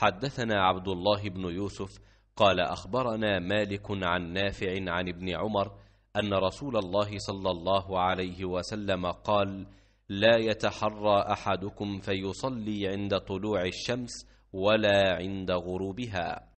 حدثنا عبد الله بن يوسف قال أخبرنا مالك عن نافع عن ابن عمر أن رسول الله صلى الله عليه وسلم قال لا يتحرى أحدكم فيصلي عند طلوع الشمس ولا عند غروبها